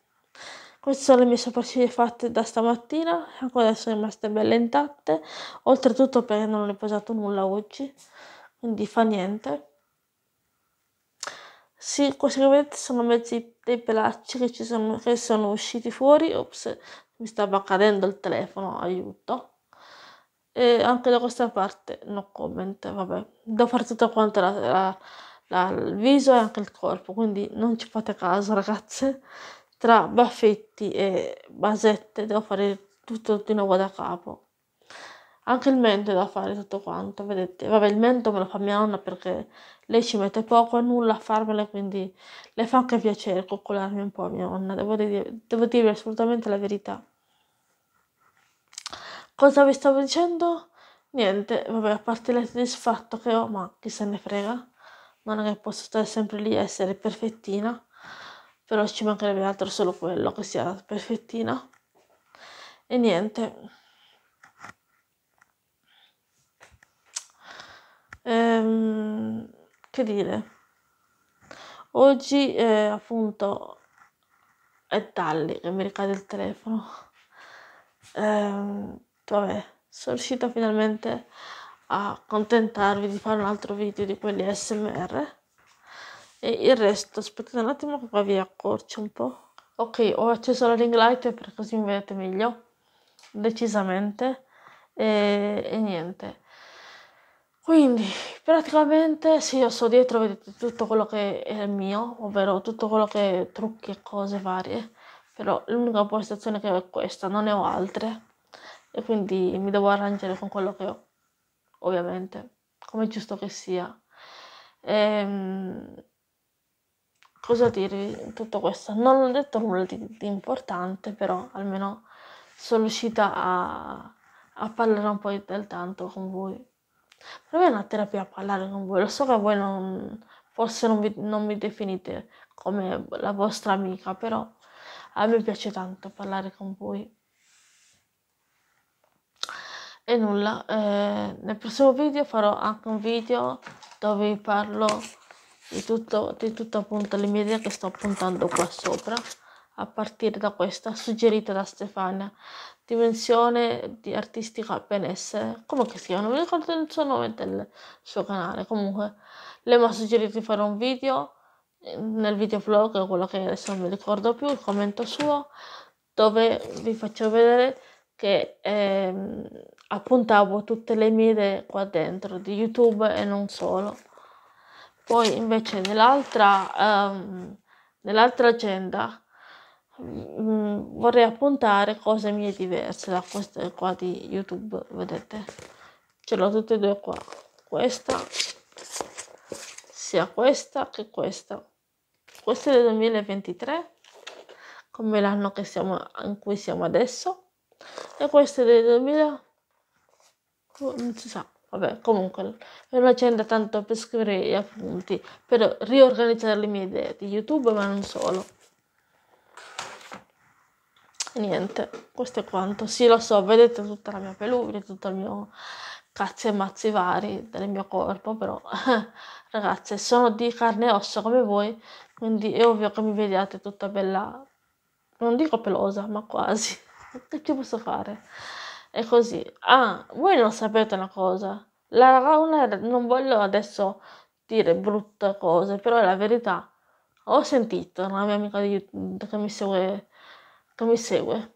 queste sono le mie sopracciglia fatte da stamattina ancora adesso sono rimaste belle intatte oltretutto perché non ho posato nulla oggi quindi fa niente sì, conseguentemente sono mezzi dei pelacci che, ci sono, che sono usciti fuori. Ops, mi stava cadendo il telefono, aiuto. E anche da questa parte no comment, vabbè, devo fare tutto quanto la, la, la, il viso e anche il corpo, quindi non ci fate caso ragazze, tra baffetti e basette devo fare tutto di nuovo da capo. Anche il mento è da fare tutto quanto, vedete? Vabbè, il mento me lo fa mia nonna perché lei ci mette poco e nulla a farmela, quindi le fa anche piacere coccolarmi un po' mia nonna, devo, dire, devo dirvi assolutamente la verità. Cosa vi stavo dicendo? Niente, vabbè, a parte il l'etisfatto che ho, ma chi se ne frega. Non è che posso stare sempre lì a essere perfettina, però ci mancherebbe altro solo quello che sia perfettina. E niente. Ehm, che dire? Oggi eh, appunto è Dalli che mi ricade il telefono. Ehm, vabbè, sono riuscita finalmente a contentarvi di fare un altro video di quelli ASMR e il resto aspettate un attimo che qua vi accorcio un po' ok ho acceso la ring light per così mi vedete meglio decisamente e, e niente quindi praticamente se sì, io sto dietro vedete tutto quello che è mio ovvero tutto quello che è trucchi e cose varie però l'unica postazione che ho è questa non ne ho altre e quindi mi devo arrangiare con quello che ho, ovviamente, come giusto che sia. E, ehm, cosa dirvi in tutto questo? Non ho detto nulla di, di importante, però almeno sono riuscita a, a, parlare un po' del tanto con voi. Per me è una terapia parlare con voi, lo so che voi non, forse non, vi, non mi definite come la vostra amica, però a me piace tanto parlare con voi e nulla eh, nel prossimo video farò anche un video dove vi parlo di tutto, di tutto appunto le mie idee che sto puntando qua sopra a partire da questa suggerita da Stefania dimensione di artistica benessere come si chiama non mi ricordo il suo nome del suo canale comunque lei mi ha suggerito di fare un video eh, nel video videoblog quello che adesso non mi ricordo più il commento suo dove vi faccio vedere che ehm, appuntavo tutte le mire qua dentro di YouTube e non solo. Poi invece nell'altra, um, nell'altra agenda um, vorrei appuntare cose mie diverse da queste qua di YouTube, vedete? Ce l'ho tutte e due qua. Questa, sia questa che questa. Questa è del 2023, come l'anno che siamo, in cui siamo adesso, e questa è del 2023. Ecco, non si sa. Vabbè, comunque, è una cenda tanto per scrivere gli appunti, per riorganizzare le mie idee di YouTube, ma non solo. E niente, questo è quanto. Sì, lo so, vedete tutta la mia peluria, tutto il mio cazzi e mazzi vari del mio corpo, però ragazze, sono di carne e ossa come voi, quindi è ovvio che mi vediate tutta bella, non dico pelosa, ma quasi. che ci posso fare? è così. Ah, voi non sapete una cosa. La Raula, non voglio adesso dire brutte cose, però è la verità. Ho sentito una mia amica di, che mi segue, che mi segue.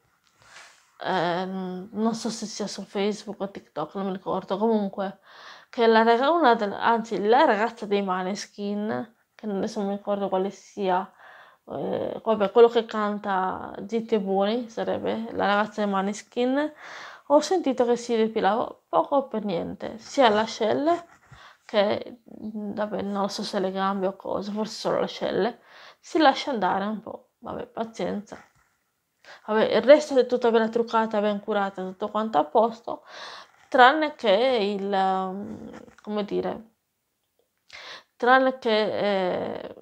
Eh, non so se sia su Facebook o TikTok, non mi ricordo. Comunque, che la, una, anzi, la ragazza dei Maneskin, che adesso non mi ricordo quale sia, eh, vabbè, quello che canta Zitti e Buoni sarebbe la ragazza dei Maneskin ho sentito che si depilava poco o per niente, sia l'ascelle che, vabbè, non so se le gambe o cosa, forse solo l'ascelle, si lascia andare un po', vabbè, pazienza. Vabbè, il resto è tutto ben truccato, ben curato, tutto quanto a posto, tranne che il, come dire, tranne che eh,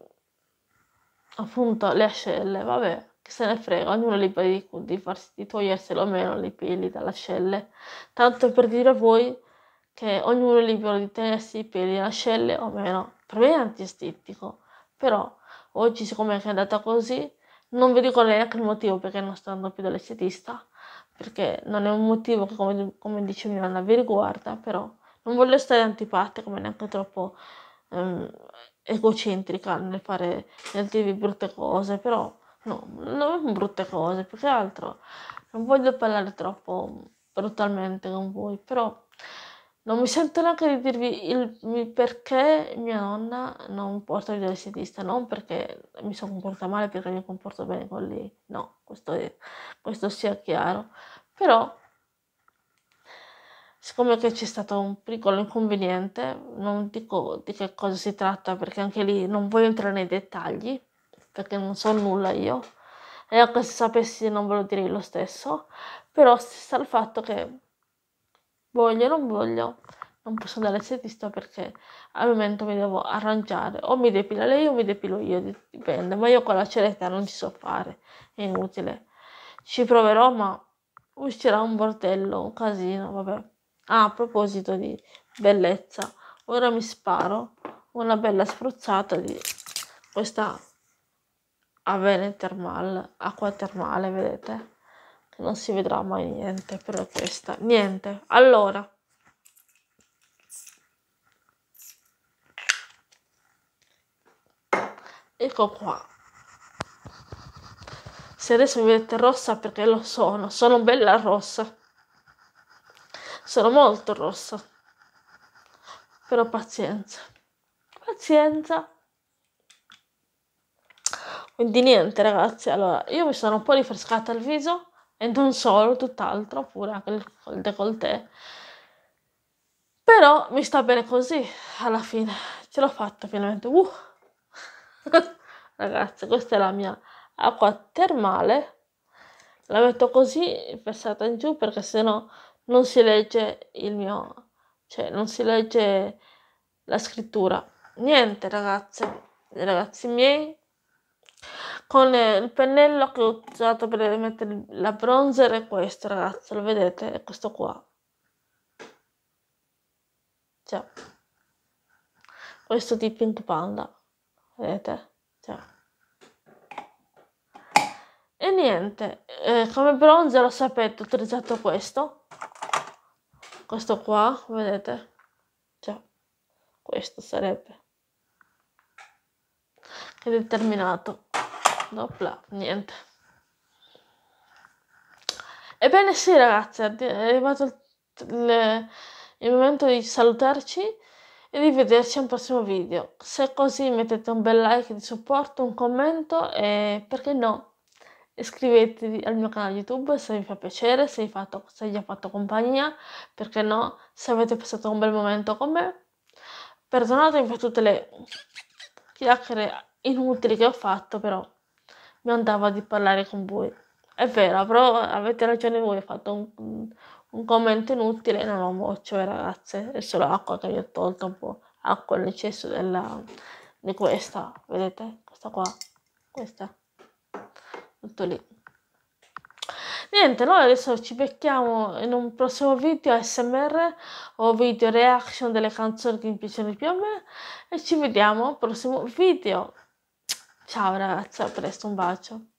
appunto le ascelle, vabbè, chi se ne frega, ognuno è libero di, di, farsi, di toglierselo o meno le peli dalle ascelle. Tanto per dire a voi che ognuno è libero di tenersi i peli dalle ascelle o meno. Per me è antiestetico, però oggi siccome è andata così, non vi dico neanche il motivo perché non sto andando più dall'estetista, perché non è un motivo che come, come dice mia nonna vi riguarda, però non voglio stare antipatica ma neanche troppo ehm, egocentrica nel fare nel dirvi brutte cose, però No, non brutte cose, più che altro non voglio parlare troppo brutalmente con voi, però non mi sento neanche di dirvi il, perché mia nonna non porta il dialettista, non perché mi sono comportata male, perché mi comporto bene con lei, no, questo, è, questo sia chiaro, però siccome c'è stato un piccolo inconveniente, non dico di che cosa si tratta perché anche lì non voglio entrare nei dettagli, perché non so nulla io e anche se sapessi non ve lo direi lo stesso, però sta il fatto che voglio o non voglio, non posso andare al setista perché al momento mi devo arrangiare, o mi depila lei o mi depilo io, dipende, ma io con la ceretta non ci so fare, è inutile. Ci proverò ma uscirà un bordello, un casino, vabbè. Ah, a proposito di bellezza, ora mi sparo una bella spruzzata di questa a bene termale, acqua termale, vedete? non si vedrà mai niente, però questa, niente. Allora, ecco qua. Se adesso mi vedete rossa perché lo sono, sono bella rossa. Sono molto rossa. Però pazienza. Pazienza. Quindi niente ragazzi, allora io mi sono un po' rifrescata il viso e non solo, tutt'altro, pure anche il, il Però mi sta bene così, alla fine. Ce l'ho fatta finalmente. Uh. ragazzi, questa è la mia acqua termale. La metto così, versata in giù, perché sennò non si legge il mio... Cioè, non si legge la scrittura. Niente, ragazze, ragazzi miei, con il pennello che ho usato per mettere la bronzer è questo ragazzi lo vedete è questo qua cioè, questo di Pink Panda vedete cioè. e niente eh, come bronzer lo sapete ho utilizzato questo questo qua vedete cioè, questo sarebbe è determinato Opla, niente. Ebbene sì ragazzi, è arrivato il, il, il momento di salutarci e di vederci al prossimo video. Se è così mettete un bel like di supporto, un commento e perché no, iscrivetevi al mio canale YouTube se vi fa piacere, se, fatto, se vi ha fatto compagnia, perché no, se avete passato un bel momento con me. Perdonatemi per tutte le chiacchiere inutili che ho fatto però mi andava di parlare con voi. È vero, però avete ragione voi, ho fatto un, un commento inutile, non ho voce ragazze, è solo acqua che gli ho tolto un po', acqua all'eccesso della, di questa, vedete? Questa qua, questa, tutto lì. Niente, noi adesso ci becchiamo in un prossimo video ASMR o video reaction delle canzoni che mi piacciono più a me e ci vediamo al prossimo video. Ciao ragazza, a presto, un bacio.